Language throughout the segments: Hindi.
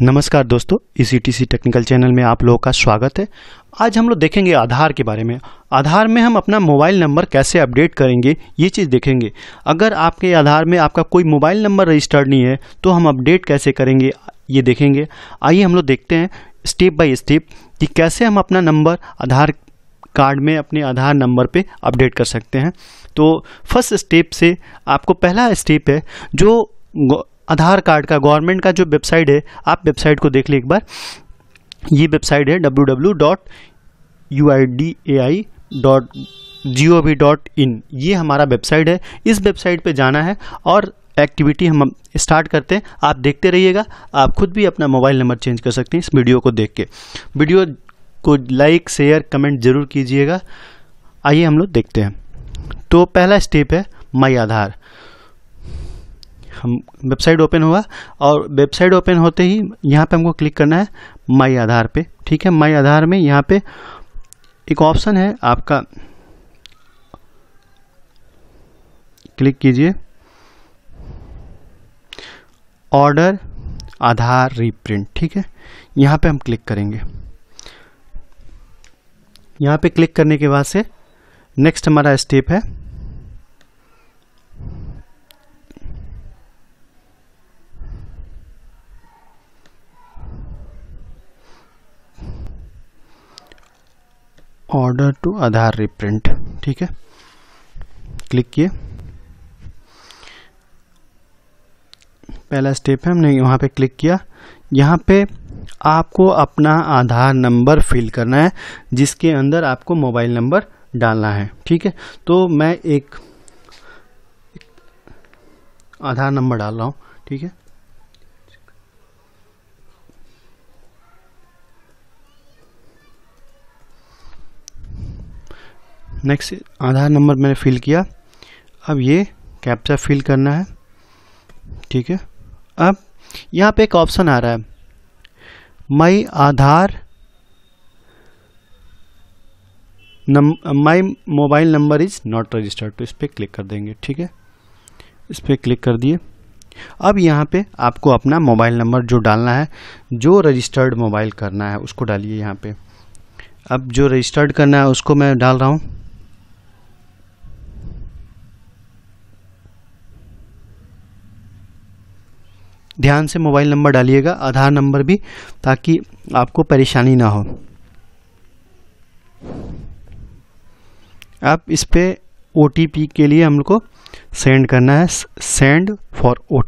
नमस्कार दोस्तों इसी टी टेक्निकल चैनल में आप लोगों का स्वागत है आज हम लोग देखेंगे आधार के बारे में आधार में हम अपना मोबाइल नंबर कैसे अपडेट करेंगे ये चीज़ देखेंगे अगर आपके आधार में आपका कोई मोबाइल नंबर रजिस्टर्ड नहीं है तो हम अपडेट कैसे करेंगे ये देखेंगे आइए हम लोग देखते हैं स्टेप बाय स्टेप कि कैसे हम अपना नंबर आधार कार्ड में अपने आधार नंबर पर अपडेट कर सकते हैं तो फर्स्ट स्टेप से आपको पहला स्टेप है जो आधार कार्ड का गवर्नमेंट का जो वेबसाइट है आप वेबसाइट को देख लें एक बार ये वेबसाइट है W W dot U I D A I dot G O V dot in ये हमारा वेबसाइट है इस वेबसाइट पे जाना है और एक्टिविटी हम स्टार्ट करते हैं आप देखते रहिएगा आप खुद भी अपना मोबाइल नंबर चेंज कर सकते हैं इस वीडियो को देख के वीडियो को लाइक शेयर कमेंट जरूर कीजिएगा आइए हम लोग देखते हैं तो पहला स्टेप है माई आधार हम वेबसाइट ओपन हुआ और वेबसाइट ओपन होते ही यहाँ पे हमको क्लिक करना है माई आधार पे ठीक है माई आधार में यहाँ पे एक ऑप्शन है आपका क्लिक कीजिए ऑर्डर आधार रीप्रिंट ठीक है यहाँ पे हम क्लिक करेंगे यहाँ पे क्लिक करने के बाद से नेक्स्ट हमारा स्टेप है ऑर्डर टू आधार रिप्रिंट ठीक है क्लिक किए पहला स्टेप है हमने वहाँ पे क्लिक किया यहाँ पे आपको अपना आधार नंबर फिल करना है जिसके अंदर आपको मोबाइल नंबर डालना है ठीक है तो मैं एक आधार नंबर डाल रहा हूँ ठीक है नेक्स्ट आधार नंबर मैंने फिल किया अब ये कैप्चा फिल करना है ठीक है अब यहाँ पे एक ऑप्शन आ रहा है my Aadhaar my mobile number is not registered तो इस पर क्लिक कर देंगे ठीक है इस पर क्लिक कर दिए अब यहाँ पे आपको अपना मोबाइल नंबर जो डालना है जो रजिस्टर्ड मोबाइल करना है उसको डालिए यहाँ पे अब जो रजिस्टर्ड करना है उसको मैं डाल रहा हूँ ध्यान से मोबाइल नंबर डालिएगा आधार नंबर भी ताकि आपको परेशानी ना हो आप इस पर ओ के लिए हम को सेंड करना है सेंड फॉर ओ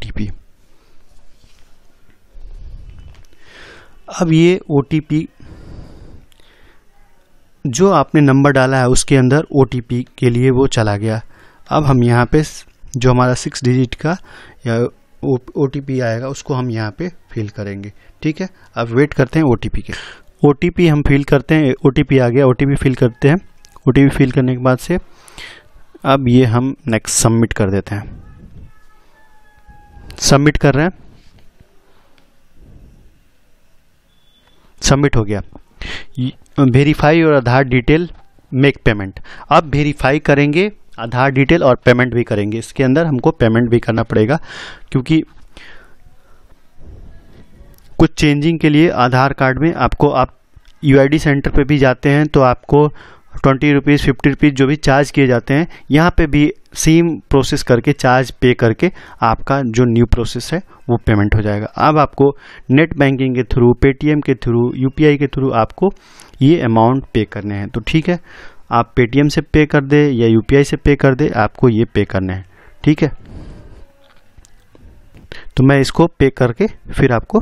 अब ये ओ जो आपने नंबर डाला है उसके अंदर ओ के लिए वो चला गया अब हम यहाँ पे जो हमारा सिक्स डिजिट का या ओ आएगा उसको हम यहाँ पे फिल करेंगे ठीक है अब वेट करते हैं ओ के ओ हम फिल करते हैं ओ आ गया ओ फिल करते हैं ओ फिल करने के बाद से अब ये हम नेक्स्ट सबमिट कर देते हैं सबमिट कर रहे हैं सबमिट हो गया वेरीफाई और आधार डिटेल मेक पेमेंट अब वेरीफाई करेंगे आधार डिटेल और पेमेंट भी करेंगे इसके अंदर हमको पेमेंट भी करना पड़ेगा क्योंकि कुछ चेंजिंग के लिए आधार कार्ड में आपको आप यू सेंटर पे भी जाते हैं तो आपको ट्वेंटी रुपीज़ फिफ्टी रुपीज़ जो भी चार्ज किए जाते हैं यहाँ पे भी सेम प्रोसेस करके चार्ज पे करके आपका जो न्यू प्रोसेस है वो पेमेंट हो जाएगा अब आपको नेट बैंकिंग के थ्रू पेटीएम के थ्रू यूपीआई के थ्रू आपको ये अमाउंट पे करने हैं तो ठीक है आप पेटीएम से पे कर दे या यूपीआई से पे कर दे आपको ये पे करने हैं ठीक है तो मैं इसको पे करके फिर आपको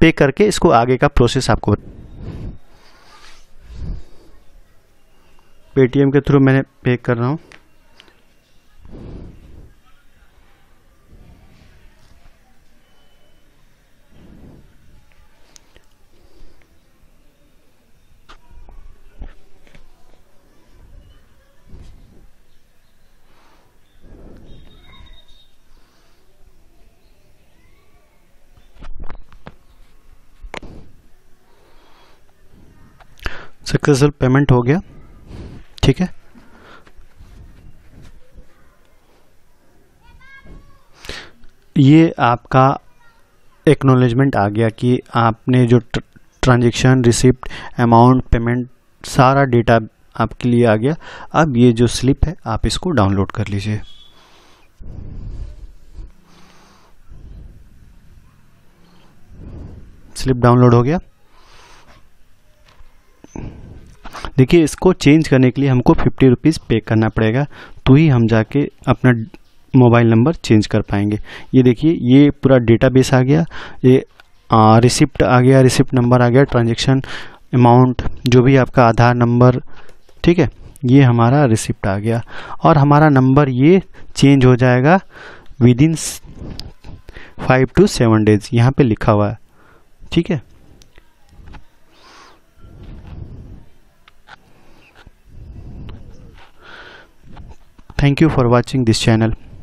पे करके इसको आगे का प्रोसेस आपको पेटीएम के थ्रू मैंने पे कर रहा हूँ सक्सेसफुल पेमेंट हो गया ठीक है ये आपका एक्नोलेजमेंट आ गया कि आपने जो ट्रांजेक्शन रिसिप्ट अमाउंट पेमेंट सारा डेटा आपके लिए आ गया अब ये जो स्लिप है आप इसको डाउनलोड कर लीजिए स्लिप डाउनलोड हो गया देखिए इसको चेंज करने के लिए हमको फिफ्टी रुपीज़ पे करना पड़ेगा तो ही हम जाके अपना मोबाइल नंबर चेंज कर पाएंगे ये देखिए ये पूरा डेटाबेस आ गया ये आ, रिसिप्ट आ गया रिसिप्ट नंबर आ गया ट्रांजेक्शन अमाउंट जो भी आपका आधार नंबर ठीक है ये हमारा रिसिप्ट आ गया और हमारा नंबर ये चेंज हो जाएगा within five to seven days यहाँ पे लिखा हुआ है ठीक है thank you for watching this channel